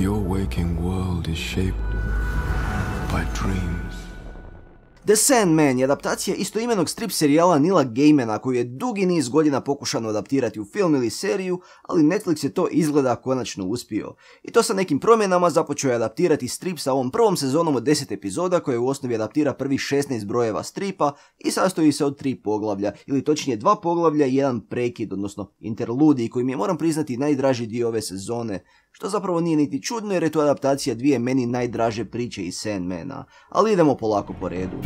Your waking world is shaped by dreams. The Sandman je adaptacija istoimenog strip serijala Nila Gaimana koji je dugi niz godina pokušano adaptirati u film ili seriju, ali Netflix je to izgleda konačno uspio. I to sa nekim promjenama započeo je adaptirati strip sa ovom prvom sezonom od 10 epizoda koje u osnovi adaptira prvi 16 brojeva stripa i sastoji se od tri poglavlja, ili točnije dva poglavlja i jedan prekid, odnosno interludi, koji mi je moram priznati najdraži dio ove sezone što zapravo nije niti čudno jer je to adaptacija dvije meni najdraže priče iz Sandmana, ali idemo polako po redu.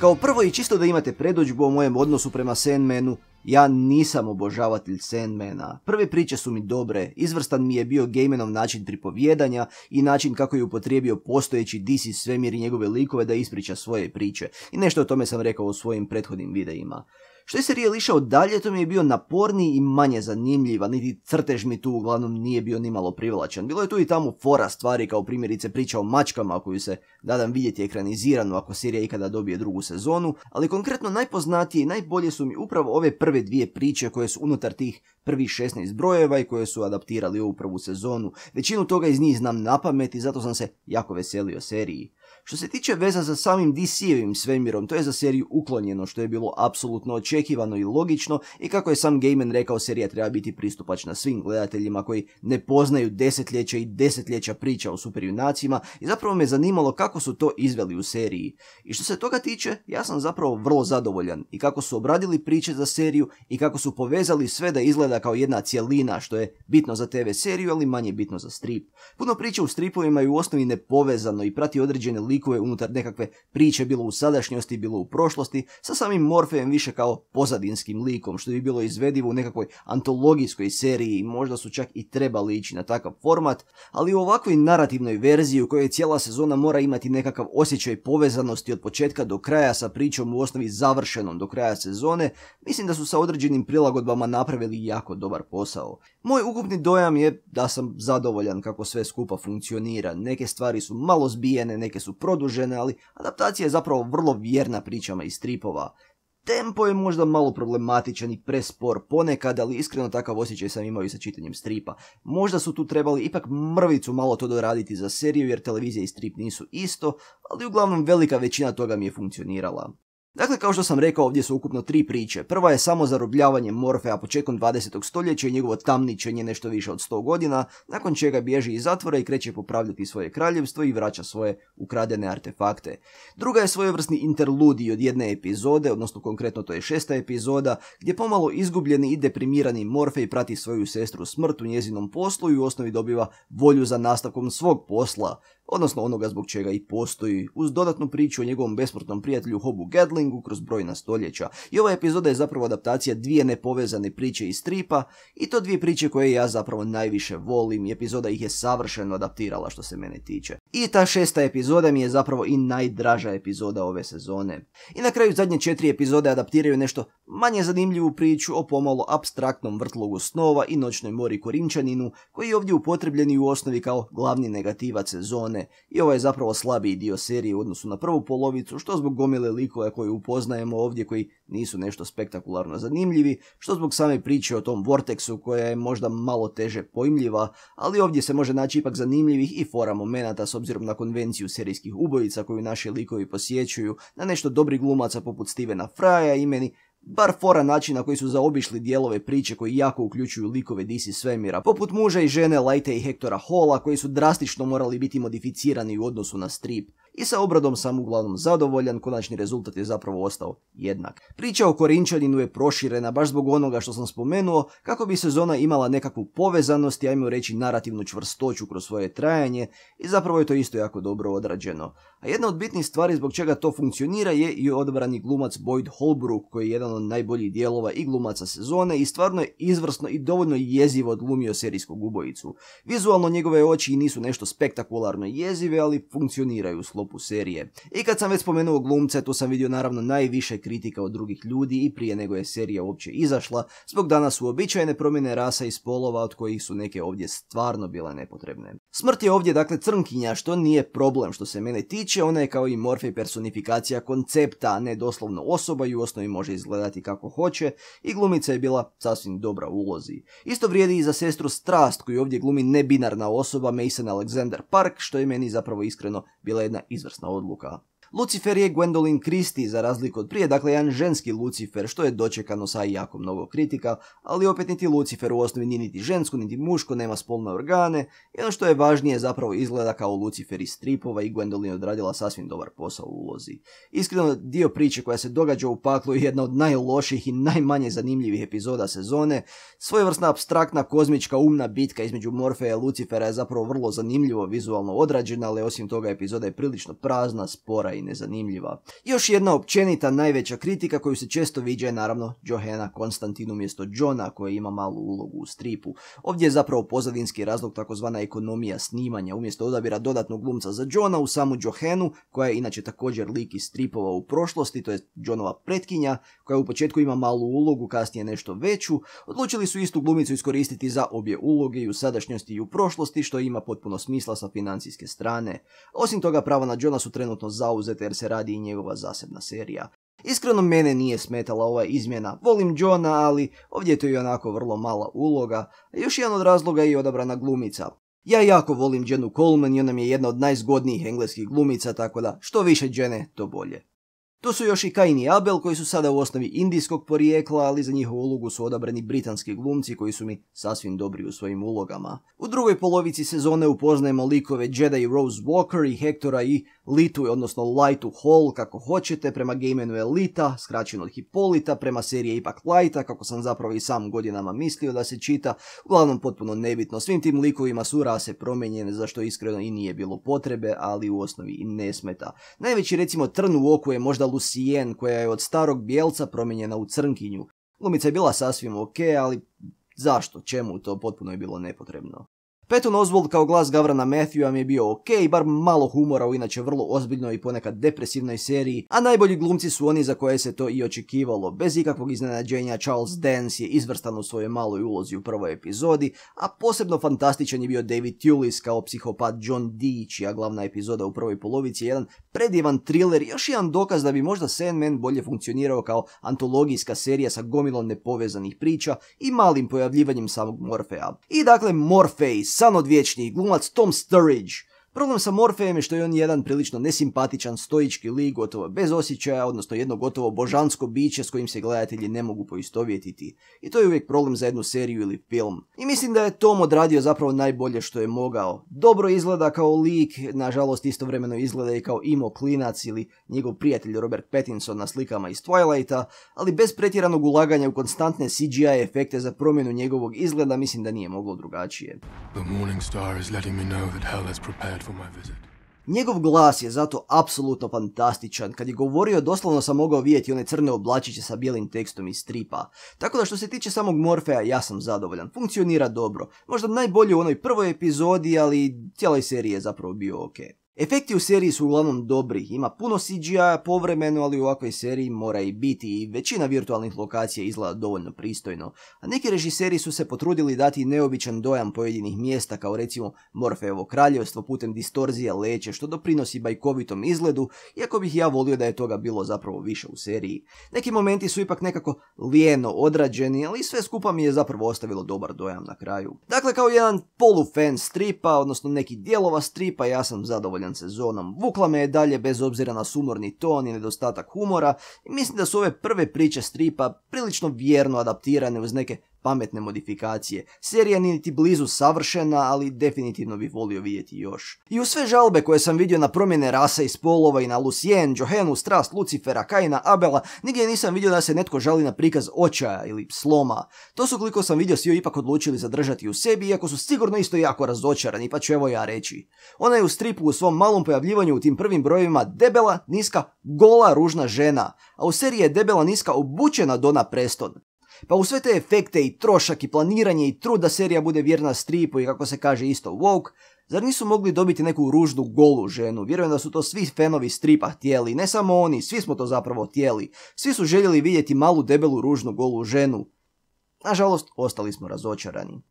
Kao prvo i čisto da imate predođbu o mojem odnosu prema Sandmanu, ja nisam obožavatelj Sandmana. Prve priče su mi dobre, izvrstan mi je bio gejmenov način pripovjedanja i način kako je upotrijebio postojeći DC svemir i njegove likove da ispriča svoje priče. I nešto o tome sam rekao u svojim prethodnim videima. Što je serijal išao dalje, to mi je bio naporniji i manje zanimljiva, niti crtež mi tu uglavnom nije bio nimalo privlačan. Bilo je tu i tamo fora stvari, kao primjerice priča o mačkama koju se nadam vidjeti ekraniziranu ako serija ikada dobije drugu sezonu, ali konkretno najpoznatije i najbolje su mi upravo ove prve dvije priče koje su unutar tih prvih 16 brojeva i koje su adaptirali ovu prvu sezonu. Većinu toga iz njih znam na pamet i zato sam se jako veselio seriji. Što se tiče veza za samim DC-evim svemirom, to je za seriju uklonjeno, što je bilo apsolutno očekivano i logično i kako je sam Gaiman rekao, serija treba biti pristupačna svim gledateljima koji ne poznaju desetljeća i desetljeća priča o superjunacima i zapravo me zanimalo kako su to izveli u seriji. I što se toga tiče, ja sam zapravo vrlo zadovoljan i kako su obradili priče za seriju i kako su povezali sve da izgleda kao jedna cjelina, što je bitno za TV seriju, ali manje bitno za strip. Puno priča u stripovima je u osnovi nepovezano i prati određene li likove unutar nekakve priče bilo u sadašnjosti, bilo u prošlosti, sa samim Morfejem više kao pozadinskim likom, što bi bilo izvedivo u nekakvoj antologijskoj seriji i možda su čak i trebali ići na takav format, ali u ovakvoj narativnoj verziji u kojoj cijela sezona mora imati nekakav osjećaj povezanosti od početka do kraja sa pričom u osnovi završenom do kraja sezone, mislim da su sa određenim prilagodbama napravili jako dobar posao. Moj ukupni dojam je da sam zadovoljan kako sve skupa funkcionira. Neke stvari su malo zbijene, neke su produžene, ali adaptacija je zapravo vrlo vjerna pričama iz stripova. Tempo je možda malo problematičan i prespor ponekad, ali iskreno takav osjećaj sam imao i sa čitanjem stripa. Možda su tu trebali ipak mrvicu malo to doraditi za seriju jer televizija i strip nisu isto, ali uglavnom velika većina toga mi je funkcionirala. Dakle, kao što sam rekao, ovdje su ukupno tri priče. Prva je samo zarobljavanje Morfeja početkom 20. stoljeća i njegovo tamničenje nešto više od 100 godina, nakon čega bježi iz zatvora i kreće popravljati svoje kraljevstvo i vraća svoje ukradene artefakte. Druga je svojevrsni interludi od jedne epizode, odnosno konkretno to je šesta epizoda, gdje pomalo izgubljeni i deprimirani Morfej prati svoju sestru smrt u njezinom poslu i u osnovi dobiva volju za nastavkom svog posla, odnosno onoga zbog čega i postoji, uz dodatnu priču o njegovom besmrtnom prijatelju Hobu Gadlingu kroz brojna stoljeća. I ova epizoda je zapravo adaptacija dvije nepovezane priče iz stripa, i to dvije priče koje ja zapravo najviše volim, i epizoda ih je savršeno adaptirala što se mene tiče. I ta šesta epizoda mi je zapravo i najdraža epizoda ove sezone. I na kraju zadnje četiri epizode adaptiraju nešto manje zanimljivu priču o pomalo abstraktnom vrtlogu snova i noćnoj mori Korinčaninu, koji je ovdje upotrebljeni u osnovi kao glavni negativac sezone i ovo je zapravo slabiji dio serije u odnosu na prvu polovicu, što zbog gomile likova koje upoznajemo ovdje koji nisu nešto spektakularno zanimljivi, što zbog same priče o tom Vortexu koja je možda malo teže pojmljiva, ali ovdje se može naći ipak zanimljivih i fora momenata s obzirom na konvenciju serijskih ubojica koju naši likovi posjećuju, na nešto dobrih glumaca poput Stevena Fraja i meni Bar fora način na koji su zaobišli dijelove priče koji jako uključuju likove DC svemira, poput muža i žene Lajte i Hektora Hola koji su drastično morali biti modificirani u odnosu na strip i sa obradom sam uglavnom zadovoljan, konačni rezultat je zapravo ostao jednak. Priča o Korinčaninu je proširena baš zbog onoga što sam spomenuo, kako bi sezona imala nekakvu povezanost i ajmo reći narativnu čvrstoću kroz svoje trajanje i zapravo je to isto jako dobro odrađeno. A jedna od bitnih stvari zbog čega to funkcionira je i odbrani glumac Boyd Holbrook koji je jedan od najboljih dijelova i glumaca sezone i stvarno je izvrsno i dovoljno jezivo odlumio serijskog ubojicu. Vizualno njegove oči nisu nešto spektakularno jezive, ali funkcioniraju u sklopu serije. I kad sam već spomenuo glumce, tu sam vidio naravno najviše kritika od drugih ljudi i prije nego je serija uopće izašla, zbog danas uobičajene promjene rasa i spolova od kojih su neke ovdje stvarno bile nepotrebne. Smrt je ovdje dakle crnkinja što nije problem što se mene tiče, ona je kao i Morfej personifikacija koncepta, a ne doslovno osoba i u osnovi može izgledati kako hoće i glumica je bila sasvim dobra u ulozi. Isto vrijedi i za sestru Strast koju ovdje glumi nebinarna osoba Mason Alexander Park što je meni zapravo iskreno bila jedna i izvrsna odluka. Lucifer je Gwendolyn Christie za razliku od prije, dakle jedan ženski Lucifer što je dočekano sa jako mnogo kritika, ali opet niti Lucifer u osnovi nije niti žensko niti muško, nema spolne organe i ono što je važnije zapravo izgleda kao Lucifer iz stripova i Gwendolyn odradila sasvim dobar posao u ulozi. Iskreno dio priče koja se događa u paklu je jedna od najloših i najmanje zanimljivih epizoda sezone, svojevrsna abstraktna kozmička umna bitka između Morfeja i Lucifera je zapravo vrlo zanimljivo vizualno odrađena, ali osim toga epizoda je prilično prazna, spora i nezanimljiva. Još jedna općenita najveća kritika koju se često viđa je naravno Johanna Konstantinu mjesto Johna koji ima malu ulogu u stripu. Ovdje je zapravo pozadinski razlog takozvana ekonomija snimanja. Umjesto odabira dodatnog glumca za Johna u samu Johanu koja je inače također lik iz stripova u prošlosti, to je Johnova pretkinja koja u početku ima malu ulogu, kasnije nešto veću, odlučili su istu glumicu iskoristiti za obje uloge i u sadašnjosti i u prošlosti što ima potpuno smisla sa financijske strane. Osim toga prava na Johna su trenutno zauz preuzeta jer se radi i njegova zasebna serija. Iskreno mene nije smetala ova izmjena, volim Johna, ali ovdje je to i onako vrlo mala uloga, a još jedan od razloga je i odabrana glumica. Ja jako volim Jenu Coleman i ona mi je jedna od najzgodnijih engleskih glumica, tako da što više Jene, to bolje. Tu su još i Kain i Abel koji su sada u osnovi indijskog porijekla, ali za njihovu ulogu su odabrani britanski glumci koji su mi sasvim dobri u svojim ulogama. U drugoj polovici sezone upoznajemo likove Jedi Rose Walker i Hektora i Litu, odnosno Lightu Hall kako hoćete, prema gejmenu Elita, skraćeno od Hipolita, prema serije ipak Lighta, kako sam zapravo i sam godinama mislio da se čita, uglavnom potpuno nebitno. Svim tim likovima su rase promijenjene, što iskreno i nije bilo potrebe, ali u osnovi i ne smeta. Najveći recimo trn u oku je možda Lusijen koja je od starog bijelca promijenjena u crnkinju. Glumica je bila sasvim ok, ali zašto, čemu to potpuno je bilo nepotrebno. Peton Oswald kao glas Gavrana Matthewa mi je bio ok, bar malo humora u inače vrlo ozbiljnoj i ponekad depresivnoj seriji, a najbolji glumci su oni za koje se to i očekivalo. Bez ikakvog iznenađenja Charles Dance je izvrstan u svojoj maloj ulozi u prvoj epizodi, a posebno fantastičan je bio David Tullis kao psihopat John Dee, čija glavna epizoda u prvoj polovici je jedan predivan thriller, još jedan dokaz da bi možda Sandman bolje funkcionirao kao antologijska serija sa gomilom nepovezanih priča i malim pojavljivanjem samog Morfeja. I dakle, Morfej, san odvječni glumac Tom Sturridge Problem sa Morfejem je što je on jedan prilično nesimpatičan stoički lik, gotovo bez osjećaja, odnosno jedno gotovo božansko biće s kojim se gledatelji ne mogu poistovjetiti. I to je uvijek problem za jednu seriju ili film. I mislim da je Tom odradio zapravo najbolje što je mogao. Dobro izgleda kao lik, nažalost istovremeno izgleda i kao Imo Klinac ili njegov prijatelj Robert Pattinson na slikama iz Twilighta, ali bez pretjeranog ulaganja u konstantne CGI efekte za promjenu njegovog izgleda mislim da nije moglo drugačije. Njegov glas je zato apsolutno fantastičan, kad je govorio doslovno sam mogao vidjeti one crne oblačiće sa bijelim tekstom iz stripa. Tako da što se tiče samog Morfeja, ja sam zadovoljan, funkcionira dobro. Možda najbolje u onoj prvoj epizodi, ali cijeloj seriji je zapravo bio ok. Efekti u seriji su uglavnom dobri, ima puno CGI-a povremeno, ali u ovakvoj seriji mora i biti i većina virtualnih lokacija izgleda dovoljno pristojno. A neki režiseri su se potrudili dati neobičan dojam pojedinih mjesta kao recimo Morfeovo kraljevstvo putem distorzija leće što doprinosi bajkovitom izgledu, iako bih ja volio da je toga bilo zapravo više u seriji. Neki momenti su ipak nekako lijeno odrađeni, ali sve skupa mi je zapravo ostavilo dobar dojam na kraju. Dakle, kao jedan fan stripa, odnosno neki dijelova stripa, ja sam zadovoljan sezonom. Vukla me je dalje bez obzira na sumorni ton i nedostatak humora i mislim da su ove prve priče stripa prilično vjerno adaptirane uz neke pametne modifikacije. Serija nije niti blizu savršena, ali definitivno bih volio vidjeti još. I u sve žalbe koje sam vidio na promjene rasa i spolova i na Lucien, Johenu, Strast, Lucifera, Kaina, Abela, nigdje nisam vidio da se netko žali na prikaz očaja ili sloma. To su koliko sam vidio svi ipak odlučili zadržati u sebi, iako su sigurno isto jako razočarani, pa ću evo ja reći. Ona je u stripu u svom malom pojavljivanju u tim prvim brojevima debela, niska, gola, ružna žena, a u seriji je debela niska obučena Dona Preston. Pa u sve te efekte i trošak i planiranje i trud da serija bude vjerna stripu i kako se kaže isto woke, zar nisu mogli dobiti neku ružnu golu ženu? Vjerujem da su to svi fenovi stripa htjeli, ne samo oni, svi smo to zapravo htjeli. Svi su željeli vidjeti malu debelu ružnu golu ženu. Nažalost, ostali smo razočarani.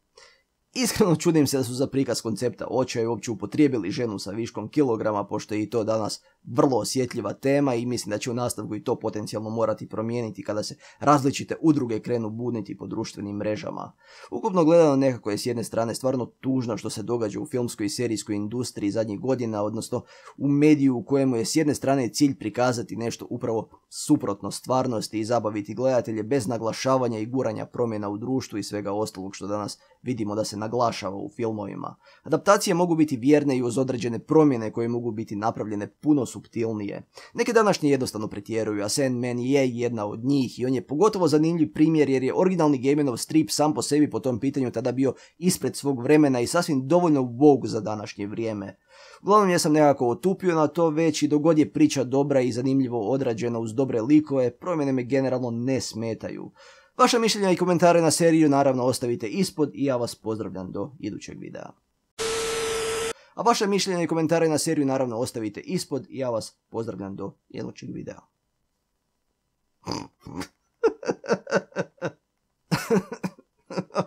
Iskreno čudim se da su za prikaz koncepta očaja uopće upotrijebili ženu sa viškom kilograma, pošto je i to danas vrlo osjetljiva tema i mislim da će u nastavku i to potencijalno morati promijeniti kada se različite udruge krenu budniti po društvenim mrežama. Ukupno gledano nekako je s jedne strane stvarno tužno što se događa u filmskoj i serijskoj industriji zadnjih godina, odnosno u mediju u kojemu je s jedne strane cilj prikazati nešto upravo suprotno stvarnosti i zabaviti gledatelje bez naglašavanja i guranja promjena u društvu i svega ostalog što danas vidimo da se naglašava u filmovima. Adaptacije mogu biti vjerne i uz određene promjene koje mogu biti napravljene puno subtilnije. Neke današnje jednostavno pretjeruju, a Sandman je jedna od njih i on je pogotovo zanimljiv primjer jer je originalni of strip sam po sebi po tom pitanju tada bio ispred svog vremena i sasvim dovoljno woke za današnje vrijeme. Uglavnom ja sam nekako otupio na to već i dogod je priča dobra i zanimljivo odrađena uz dobre likove, promjene me generalno ne smetaju. Vaša mišljenja i komentare na seriju naravno ostavite ispod i ja vas pozdravljam do idućeg videa. A vaše mišljenja i komentare na seriju naravno ostavite ispod i ja vas pozdravljam do idućeg videa.